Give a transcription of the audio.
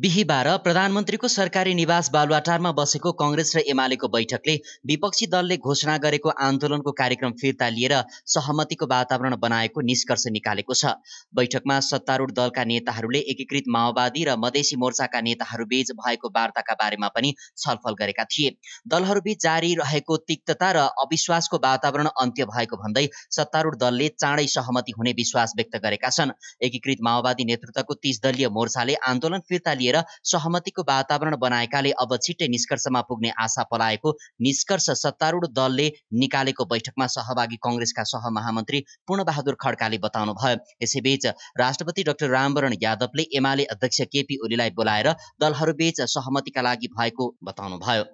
बिहिबार प्रधानमन्त्रीको सरकारी निवास बालुवाटारमा बसेको कङ्ग्रेस र एमालेको बैठकले विपक्षी दलले घोषणा गरेको आन्दोलनको कार्यक्रम फिर्ता लिएर सहमतिको वातावरण बनाएको निष्कर्ष निकालेको छ बैठकमा सत्तारूढ दलका नेताहरूले एकीकृत माओवादी र मधेसी मोर्चाका नेताहरूबीच भएको वार्ताका बारेमा पनि छलफल गरेका थिए दलहरूबीच जारी रहेको तिक्तता र अविश्वासको वातावरण अन्त्य भएको भन्दै सत्तारूढ दलले चाँडै सहमति हुने विश्वास व्यक्त गरेका छन् एकीकृत माओवादी नेतृत्वको तीस दलीय मोर्चाले आन्दोलन फिर्ता लिएर सहमतिको वातावरण बनाएकाले अब छिट्टै निष्कर्षमा पुग्ने आशा पलाएको निष्कर्ष सत्तारूढ दलले निकालेको बैठकमा सहभागी कङ्ग्रेसका सहमहामन्त्री पूर्णबहादुर खड्काले बताउनु भयो यसैबीच राष्ट्रपति डाक्टर रामवरण यादवले एमाले अध्यक्ष केपी ओलीलाई बोलाएर दलहरूबीच सहमतिका लागि भएको बताउनुभयो